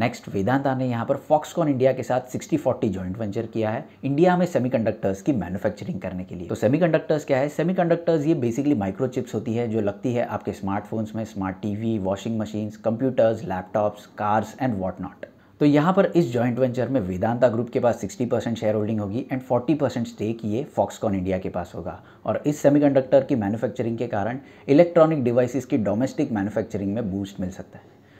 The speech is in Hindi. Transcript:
नेक्स्ट वेदांता ने यहाँ पर फॉक्सकॉन इंडिया के साथ 60-40 जॉइंट वेंचर किया है इंडिया में सेमीकंडक्टर्स की मैन्युफैक्चरिंग करने के लिए तो सेमीकंडक्टर्स क्या है सेमीकंडक्टर्स ये बेसिकली माइक्रोचिप्स होती है जो लगती है आपके स्मार्टफोन्स में smart TV washing machines computers laptops cars and what not तो यहाँ पर इस जॉइंट वेंचर में वेदांता ग्रुप के पास 60 परसेंट शेयर होल्डिंग होगी एंड 40 परसेंट स्टेक ये फॉक्सकॉन इंडिया के पास होगा और इस सेमीकंडक्टर की मैन्युफैक्चरिंग के कारण इलेक्ट्रॉनिक डिवाइसेस की डोमेस्टिक मैन्युफैक्चरिंग में बूस्ट मिल सकता है